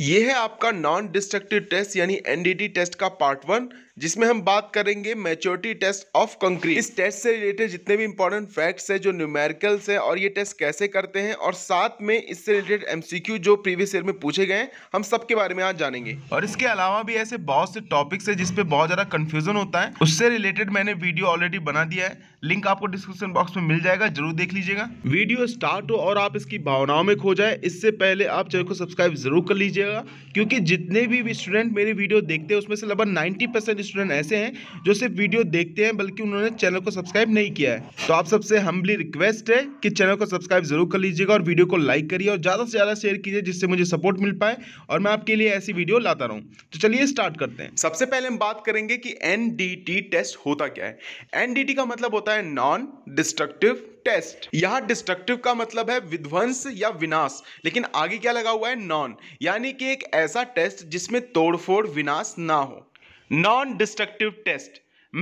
ये है आपका नॉन डिस्ट्रक्टिव टेस्ट यानी एनडीटी टेस्ट का पार्ट वन जिसमें हम बात करेंगे मेच्योरिटी टेस्ट ऑफ कंक्रीट इस टेस्ट से रिलेटेड जितने भी इंपॉर्टेंट फैक्ट्स है जो न्यूमेरिकल्स है और ये टेस्ट कैसे करते हैं और साथ में इससे रिलेटेड एमसीक्यू जो प्रीवियस ईयर में पूछे गए हम सबके बारे में आज जानेंगे और इसके अलावा भी ऐसे बहुत से टॉपिक्स है जिसपे बहुत ज़्यादा कंफ्यूजन होता है उससे रिलेटेड मैंने वीडियो ऑलरेडी बना दिया है लिंक आपको डिस्क्रिप्शन बॉक्स में मिल जाएगा जरूर देख लीजिएगा वीडियो स्टार्ट हो और आप इसकी भावनाओं में खो जाए इससे पहले आप चैनल को सब्सक्राइब जरूर कर लीजिएगा क्योंकि जितने भी स्टूडेंट मेरे वीडियो देखते हैं उसमें से लगभग नाइन्टी परसेंट स्टूडेंट ऐसे हैं जो सिर्फ वीडियो देखते हैं बल्कि उन्होंने चैनल को सब्सक्राइब नहीं किया है तो आप सबसे हम्बली रिक्वेस्ट है कि चैनल को सब्सक्राइब जरूर कर लीजिएगा और वीडियो को लाइक करिए और ज़्यादा से ज़्यादा शेयर कीजिए जिससे मुझे सपोर्ट मिल पाए और मैं आपके लिए ऐसी वीडियो लाता रहूँ तो चलिए स्टार्ट करते हैं सबसे पहले हम बात करेंगे कि एन टेस्ट होता क्या है एन का मतलब होता है नॉन डिस्ट्रक्टिव टेस्ट यहाँ डिस्ट्रक्टिव का मतलब है विध्वंस या विनाश लेकिन आगे क्या लगा हुआ है नॉन यानी कि एक ऐसा टेस्ट जिसमें तोड़फोड़ विनाश ना हो non destructive test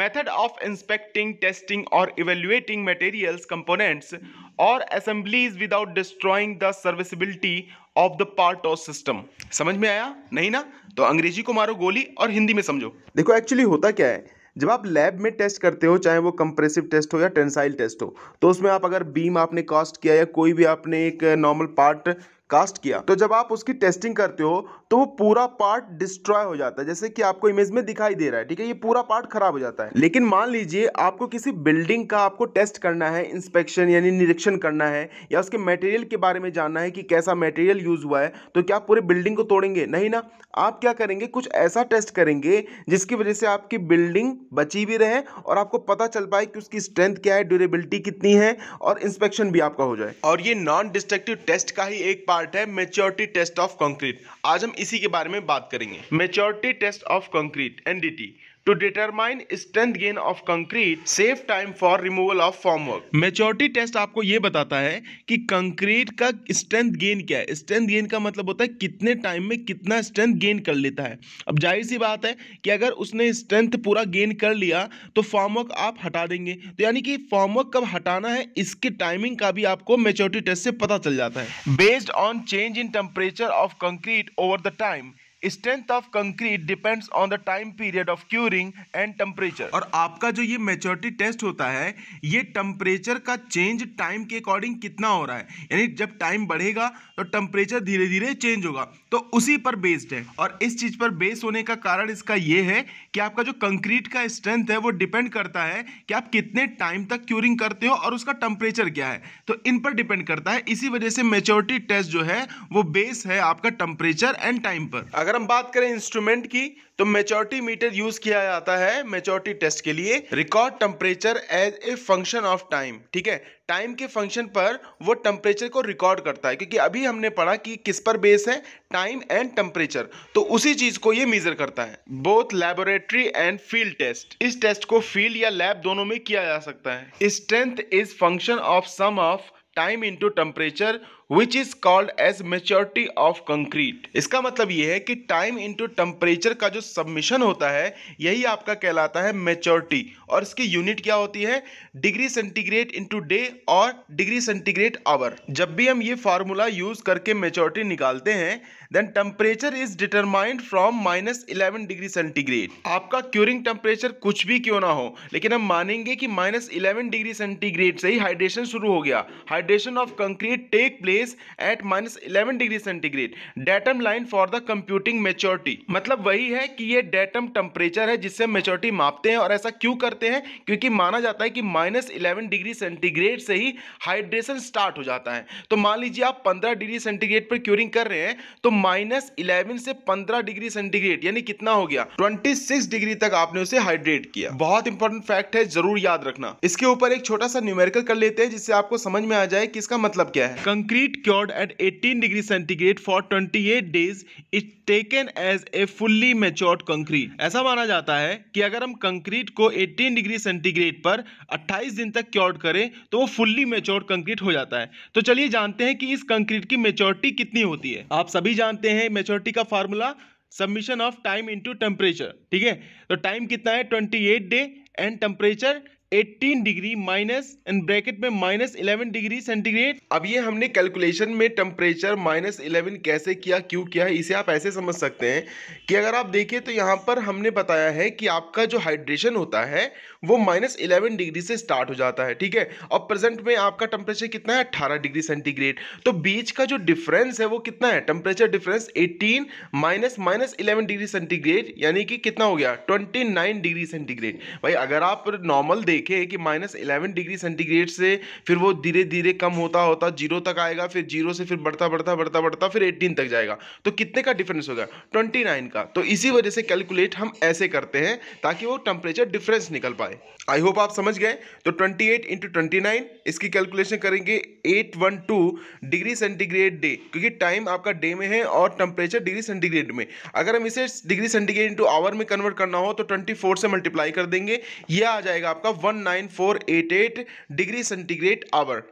method of inspecting testing और इवेल्युएटिंग materials, कंपोनेंट्स और assemblies without destroying the serviceability of the part of system समझ में आया नहीं ना तो अंग्रेजी को मारो गोली और हिंदी में समझो देखो एक्चुअली होता क्या है जब आप लैब में टेस्ट करते हो चाहे वो कंप्रेसिव टेस्ट हो या टेंसाइल टेस्ट हो तो उसमें आप अगर बीम आपने कास्ट किया या कोई भी आपने एक नॉर्मल पार्ट कास्ट किया तो जब आप उसकी टेस्टिंग करते हो तो वो पूरा पार्ट डिस्ट्रॉय हो जाता है जैसे कि आपको इमेज में दिखाई दे रहा है ठीक है ये पूरा पार्ट खराब हो जाता है लेकिन मान लीजिए आपको किसी बिल्डिंग का आपको टेस्ट करना है इंस्पेक्शन यानी निरीक्षण करना है या उसके मटेरियल के बारे में जानना है कि कैसा मटेरियल यूज हुआ है तो क्या पूरे बिल्डिंग को तोड़ेंगे नहीं ना आप क्या करेंगे कुछ ऐसा टेस्ट करेंगे जिसकी वजह से आपकी बिल्डिंग बची भी रहे और आपको पता चल पाए कि उसकी स्ट्रेंथ क्या है ड्यूरेबिलिटी कितनी है और इंस्पेक्शन भी आपका हो जाए और ये नॉन डिस्ट्रक्टिव टेस्ट का ही एक पार्ट पार्ट है मेच्योरिटी टेस्ट ऑफ कंक्रीट आज हम इसी के बारे में बात करेंगे maturity test of concrete NDT to determine strength gain of concrete save time for removal of formwork maturity test आपको ये बताता है कि कंक्रीट का स्ट्रेंथ गेन क्या है स्ट्रेंथ गेन का मतलब होता है कितने टाइम में कितना स्ट्रेंथ गेन कर लेता है अब जाहिर सी बात है कि अगर उसने स्ट्रेंथ पूरा गेन कर लिया तो फॉर्मवर्क आप हटा देंगे तो यानी कि फॉर्मवर्क कब हटाना है इसके टाइमिंग का भी आपको मेच्योरिटी टेस्ट से पता चल जाता है based on change in temperature of concrete over the time strength of concrete depends on the time period of curing and temperature और आपका जो ये मेच्योरिटी टेस्ट होता है ये टेम्परेचर का चेंज टाइम के अकॉर्डिंग कितना हो रहा है यानी जब टाइम बढ़ेगा तो टेम्परेचर धीरे धीरे चेंज होगा तो उसी पर बेस्ड है और इस चीज़ पर बेस होने का कारण इसका ये है कि आपका जो कंक्रीट का स्ट्रेंथ है वो डिपेंड करता है कि आप कितने टाइम तक क्यूरिंग करते हो और उसका टेम्परेचर क्या है तो इन पर डिपेंड करता है इसी वजह से मेच्योरिटी टेस्ट जो है वो बेस है आपका टेम्परेचर एंड टाइम पर अगर हम बात करें इंस्ट्रूमेंट की तो मेचोरिटी मीटर यूज किया जाता है मेचोरिटी टेस्ट के लिए record temperature as a function of time ठीक है टाइम के फंक्शन पर वो टेम्परेचर को रिकॉर्ड करता है क्योंकि अभी हमने पढ़ा कि किस पर बेस है टाइम एंड टेम्परेचर तो उसी चीज को ये मेजर करता है both laboratory and field test इस टेस्ट को फील्ड या लैब दोनों में किया जा सकता है strength is function of sum of time into temperature which is called as maturity of concrete इसका मतलब यह है कि टाइम इंटू टेम्परेचर का जो सबमिशन होता है यही आपका कहलाता है मेच्योरिटी और इसकी यूनिट क्या होती है डिग्री सेंटीग्रेड इंटू डे और डिग्री सेंटीग्रेड आवर जब भी हम ये फार्मूला यूज करके मेच्योरिटी निकालते हैं then temperature is determined from minus eleven degree centigrade आपका क्यूरिंग टेम्परेचर कुछ भी क्यों ना हो लेकिन हम मानेंगे कि माइनस इलेवन डिग्री सेंटीग्रेड से ही हाइड्रेशन शुरू हो गया hydration hydration of concrete take place at minus eleven degree centigrade datum line for the computing maturity मतलब वही है कि ये डेटम टेम्परेचर है जिससे मेच्योरिटी मापते हैं और ऐसा क्यों करते हैं क्योंकि माना जाता है कि माइनस इलेवन डिग्री सेंटीग्रेड से ही हाइड्रेशन स्टार्ट हो जाता है तो मान लीजिए आप पंद्रह डिग्री सेंटीग्रेड पर क्यूरिंग कर रहे हैं तो माइनस इलेवन से पंद्रह डिग्री सेंटीग्रेड यानी कितना हो गया ट्वेंटी सिक्स डिग्री तक आपने उसे हाइड्रेट किया बहुत इंपॉर्टेंट फैक्ट है जरूर याद रखना इसके ऊपर एक छोटा सा न्यूमेरिकल कर लेते हैं जिससे आपको समझ में आ जाए कि इसका मतलब क्या है concrete cured at 18 degree centigrade for 28 days is taken as a fully matured concrete ऐसा माना जाता है कि अगर हम कंक्रीट को 18 डिग्री सेंटीग्रेड पर 28 दिन तक क्योर्ड करें तो वो फुल्ली मेच्योर्ड कंक्रीट हो जाता है तो चलिए जानते हैं कि इस कंक्रीट की मेच्योरिटी कितनी होती है आप सभी जानते हैं मेच्योरिटी का formula submission of time into temperature ठीक है तो टाइम कितना है 28 day and temperature 18 degree minus and bracket में माइनस इलेवन डिग्री सेंटीग्रेड अब ये हमने कैलकुलेशन में टेम्परेचर माइनस इलेवन कैसे किया क्यों किया इसे आप ऐसे समझ सकते हैं कि अगर आप देखें तो यहाँ पर हमने बताया है कि आपका जो हाइड्रेशन होता है वो माइनस इलेवन डिग्री से स्टार्ट हो जाता है ठीक है और प्रेजेंट में आपका टेम्परेचर कितना है अट्ठारह डिग्री सेंटीग्रेड तो बीच का जो डिफरेंस है वो कितना है temperature difference eighteen minus minus eleven degree centigrade यानी कि कितना हो गया ट्वेंटी डिग्री सेंटीग्रेड भाई अगर आप नॉर्मल देख देखे कि माइनस इलेवन डिग्री सेंटीग्रेड से फिर वो धीरे धीरे कम होता होता जीरो तक आएगा फिर जीरो से फिर बढ़ता बढ़ता बढ़ता बढ़ता फिर एट्टीन तक जाएगा तो कितने का डिफरेंस हो गया ट्वेंटी नाइन का तो इसी वजह से कैलकुलेट हम ऐसे करते हैं ताकि वो टेम्परेचर डिफरेंस निकल पाए आई होप आप समझ गए तो twenty eight into twenty nine इसकी कैलकुलेशन करेंगे eight one two degree centigrade day क्योंकि टाइम आपका डे में है और टेम्परेचर डिग्री सेंटीग्रेड में अगर हम इसे डिग्री सेंटीग्रेड इंटू आवर में कन्वर्ट करना हो तो ट्वेंटी फोर से मल्टीप्लाई कर देंगे यह आ जाएगा आपका one one nine four eight eight degree centigrade hour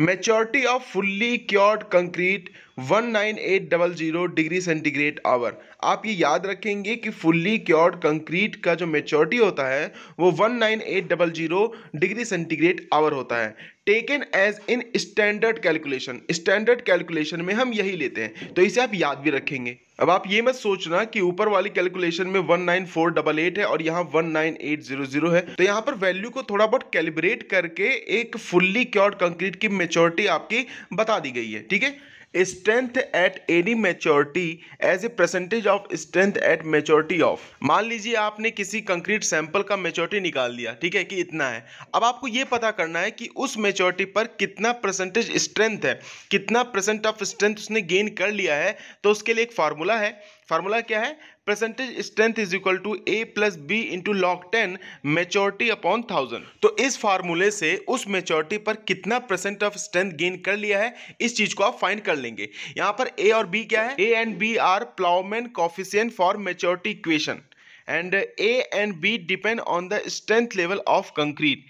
maturity of fully cured concrete 19800 degree centigrade hour आप ये याद रखेंगे कि फुल्ली क्योर्ड कंक्रीट का जो मेच्योरिटी होता है वो 19800 डिग्री सेंटीग्रेड आवर होता है taken as in standard calculation standard calculation में हम यही लेते हैं तो इसे आप याद भी रखेंगे अब आप ये मत सोचना कि ऊपर वाली कैलकुलेशन में one nine four double eight है और यहाँ जीरो है तो यहाँ पर वैल्यू को थोड़ा बहुत कैलिब्रेट करके एक फुल्ली क्योर्ड कंक्रीट की मेच्योरिटी आपकी बता दी गई है ठीक है strength at any maturity as a percentage of strength at maturity of मान लीजिए आपने किसी कंक्रीट सैंपल का मेच्योरिटी निकाल लिया ठीक है कि इतना है अब आपको ये पता करना है कि उस मेच्योरिटी पर कितना परसेंटेज स्ट्रेंथ है कितना परसेंट ऑफ स्ट्रेंथ उसने गेन कर लिया है तो उसके लिए एक फार्मूला है फार्मूला क्या है percentage strength is equal to A plus B into log ten maturity upon thousand तो इस फार्मूले से उस मेच्योरिटी पर कितना परसेंट ऑफ स्ट्रेंथ गेन कर लिया है इस चीज को आप फाइंड कर लेंगे यहाँ पर ए और बी क्या है A and B are Plowman coefficient for maturity equation and A and B depend on the strength level of concrete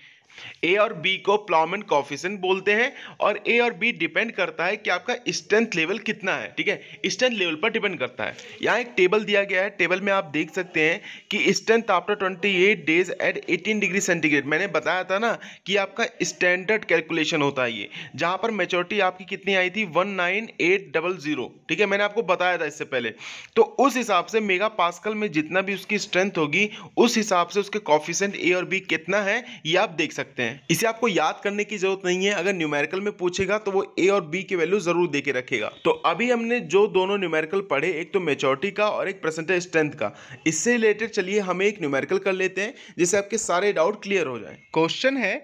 A और बी को प्लॉमन कॉफिशन बोलते हैं और ए और बी डिपेंड करता है कि आपका स्ट्रेंथ लेवल कितना है ठीक है स्ट्रेंथ लेवल पर डिपेंड करता है यहाँ एक टेबल दिया गया है टेबल में आप देख सकते हैं कि strength after twenty eight days at eighteen degree centigrade मैंने बताया था ना कि आपका स्टैंडर्ड कैलकुलेशन होता है ये जहाँ पर मेचोरिटी आपकी कितनी आई थी वन ठीक है मैंने आपको बताया था इससे पहले तो उस हिसाब से मेगा पासकल में जितना भी उसकी स्ट्रेंथ होगी उस हिसाब से उसके कॉफिशेंट ए और बी कितना है ये आप देख सकते सकते हैं इसे आपको याद करने की जरूरत नहीं है अगर न्यूमेरिकल में पूछेगा तो वो ए और बी की वैल्यू जरूर दे रखेगा तो अभी हमने जो दोनों न्यूमेरिकल पढ़े एक तो मेचोरिटी का और एक परसेंटेज स्ट्रेंथ का इससे रिलेटेड चलिए हमें एक न्यूमेरिकल कर लेते हैं जिससे आपके सारे डाउट क्लियर हो जाए क्वेश्चन है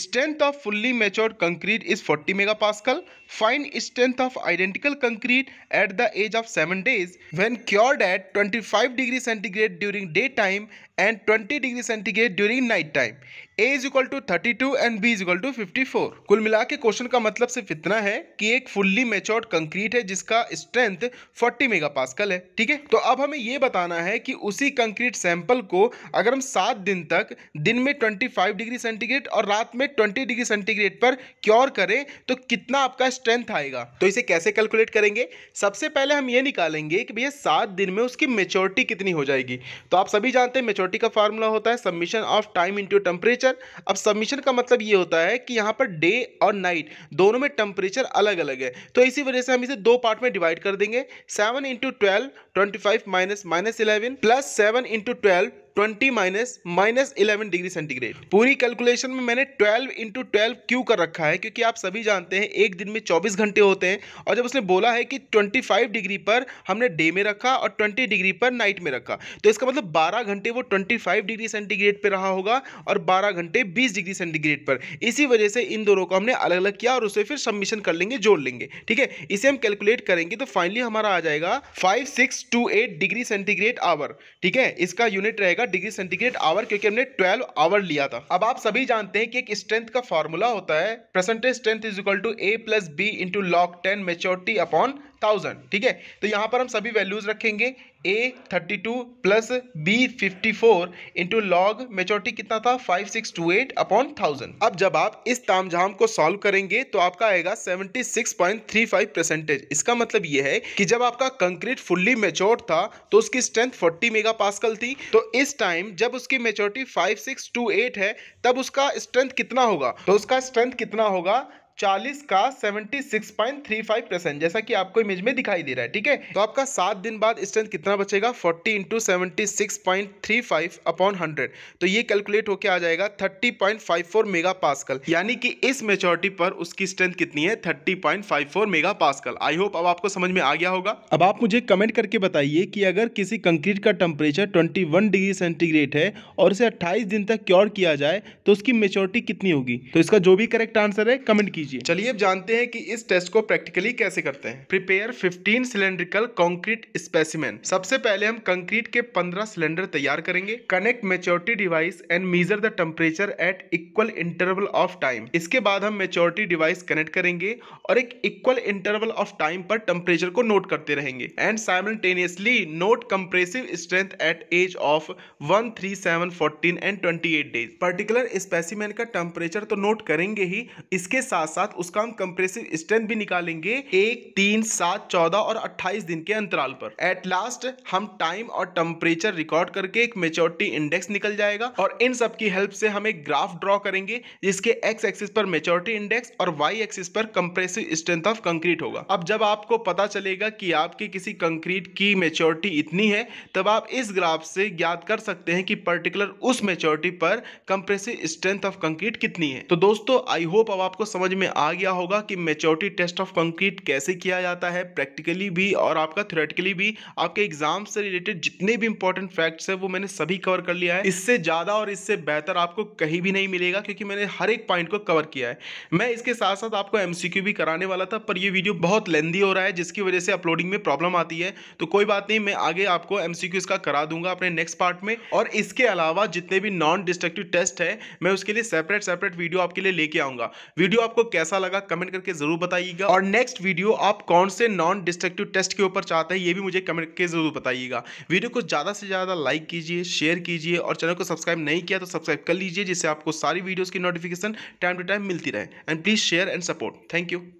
strength of fully matured concrete is 40 mega pascal find strength of identical concrete at the age of seven days when cured at 25 degree centigrade during day time and 20 degree centigrade during night time A is equal to thirty two and B is equal to fifty four कुल मिला के question का मतलब सिर्फ इतना है कि एक फुल्ली मेच्योर्ड कंक्रीट है जिसका स्ट्रेंथ फोर्टी मेगापास्कल है ठीक है तो अब हमें यह बताना है कि उसी कंक्रीट सैंपल को अगर हम सात दिन तक दिन में ट्वेंटी फाइव डिग्री सेंटीग्रेड और रात में ट्वेंटी डिग्री सेंटीग्रेड पर क्योर करें तो कितना आपका स्ट्रेंथ आएगा तो इसे कैसे कैलकुलेट करेंगे सबसे पहले हम ये निकालेंगे कि भैया सात दिन में उसकी मेच्योरिटी कितनी हो जाएगी तो आप सभी जानते हैं मेच्योरिटी का फॉर्मूला होता है submission of time into temperature temperature अब सबमिशन का मतलब ये होता है कि यहाँ पर डे और नाइट दोनों में टेम्परेचर अलग अलग है तो इसी वजह से हम इसे दो पार्ट में डिवाइड कर देंगे seven into twelve twenty five minus minus eleven plus seven into twelve twenty minus minus eleven degree centigrade पूरी कैलकुलेशन में मैंने ट्वेल्व इंटू ट्वेल्व क्यू कर रखा है क्योंकि आप सभी जानते हैं एक दिन में चौबीस घंटे होते हैं और जब उसने बोला है कि ट्वेंटी फाइव डिग्री पर हमने डे में रखा और ट्वेंटी डिग्री पर नाइट में रखा तो इसका मतलब बारह घंटे वो ट्वेंटी फाइव डिग्री सेंटीग्रेड पर रहा होगा और बारह घंटे बीस डिग्री सेंटीग्रेड पर इसी वजह से इन दोनों को हमने अलग अलग किया और उसे फिर सबमिशन कर लेंगे जोड़ लेंगे ठीक है इसे हम कैलकुलेट करेंगे तो फाइनली हमारा आ जाएगा five six two eight degree centigrade hour ठीक है इसका यूनिट रहेगा डिग्री सेंटीग्रेड आवर क्योंकि हमने 12 आवर लिया था अब आप सभी जानते हैं कि एक स्ट्रेंथ का फॉर्मूला होता है percentage strength is equal to A plus B into log ten maturity upon thousand ठीक है तो यहाँ पर हम सभी वैल्यूज रखेंगे A thirty two plus B fifty four into log maturity कितना था five six two eight upon thousand अब जब आप इस तामझाम को सॉल्व करेंगे तो आपका आएगा seventy six point three five percentage इसका मतलब यह है कि जब आपका कंक्रीट फुल्ली मेच्योर था तो उसकी स्ट्रेंथ फोर्टी मेगा पास्कल थी तो इस टाइम जब उसकी maturity five six two eight है तब उसका स्ट्रेंथ कितना होगा तो उसका स्ट्रेंथ कितना होगा चालीस का seventy six point three five percent जैसा कि आपको इमेज में दिखाई दे रहा है ठीक है तो आपका सात दिन बाद स्ट्रेंथ कितना बचेगा forty into seventy six point three five upon hundred तो ये कैलकुलेट होकर आ जाएगा thirty point five four mega pascal यानी कि इस मेचोरिटी पर उसकी स्ट्रेंथ कितनी है thirty point five four mega pascal I hope अब आपको समझ में आ गया होगा अब आप मुझे कमेंट करके बताइए कि अगर किसी कंक्रीट का temperature twenty one degree centigrade है और उसे अट्ठाईस दिन तक क्योर किया जाए तो उसकी मेचोरिटी कितनी होगी तो इसका जो भी करेक्ट आंसर है कमेंट कीजिए कीजिए चलिए अब जानते हैं कि इस टेस्ट को प्रैक्टिकली कैसे करते हैं प्रिपेयर 15 सिलेंड्रिकल कंक्रीट स्पेसिमेन सबसे पहले हम कंक्रीट के 15 सिलेंडर तैयार करेंगे connect maturity device and measure the temperature at equal interval of time इसके बाद हम मेच्योरिटी डिवाइस कनेक्ट करेंगे और एक इक्वल इंटरवल ऑफ टाइम पर टेम्परेचर को नोट करते रहेंगे and simultaneously note compressive strength at age of one three seven fourteen and twenty eight days particular specimen का टेम्परेचर तो नोट करेंगे ही इसके साथ साथ साथ उसका हम कंप्रेसिव स्ट्रेंथ भी निकालेंगे एक तीन सात चौदह और अट्ठाईस दिन के अंतराल पर एट लास्ट हम टाइम और टेम्परेचर रिकॉर्ड करके एक मेच्योरिटी इंडेक्स निकल जाएगा और इन सब की हेल्प से हम एक ग्राफ ड्रॉ करेंगे जिसके एक्स एक्सिस पर मेच्योरिटी इंडेक्स और वाई एक्सिस पर कंप्रेसिव स्ट्रेंथ ऑफ कंक्रीट होगा अब जब आपको पता चलेगा कि आपके किसी कंक्रीट की मेच्योरिटी इतनी है तब आप इस ग्राफ से ज्ञात कर सकते हैं कि पर्टिकुलर उस मेच्योरिटी पर कंप्रेसिव स्ट्रेंथ ऑफ कंक्रीट कितनी है तो दोस्तों आई होप अब आपको समझ में में आ गया होगा कि मेच्योरिटी टेस्ट ऑफ कंक्रीट कैसे किया जाता है प्रैक्टिकली भी और आपका थ्योरेटिकली भी आपके एग्जाम से रिलेटेड जितने भी इंपॉर्टेंट फैक्ट्स है वो मैंने सभी कवर कर लिया है इससे ज़्यादा और इससे बेहतर आपको कहीं भी नहीं मिलेगा क्योंकि मैंने हर एक पॉइंट को कवर किया है मैं इसके साथ साथ आपको एमसीक्यू भी कराने वाला था पर यह वीडियो बहुत लेंदी हो रहा है जिसकी वजह से अपलोडिंग में प्रॉब्लम आती है तो कोई बात नहीं मैं आगे आपको एमसीक्यू इसका करा दूंगा अपने नेक्स्ट पार्ट में और इसके अलावा जितने भी नॉन डिस्ट्रक्टिव टेस्ट है मैं उसके लिए सेपरेट सेपरेट वीडियो आपके लिए लेके आऊंगा वीडियो आपको कैसा लगा कमेंट करके जरूर बताइएगा और नेक्स्ट वीडियो आप कौन से नॉन डिस्ट्रक्टिव टेस्ट के ऊपर चाहते हैं ये भी मुझे कमेंट करके जरूर बताइएगा वीडियो को ज़्यादा से ज़्यादा लाइक कीजिए शेयर कीजिए और चैनल को सब्सक्राइब नहीं किया तो सब्सक्राइब कर लीजिए जिससे आपको सारी वीडियोज़ की नोटिफिकेशन टाइम टू टाइम मिलती रहे and please share and support thank you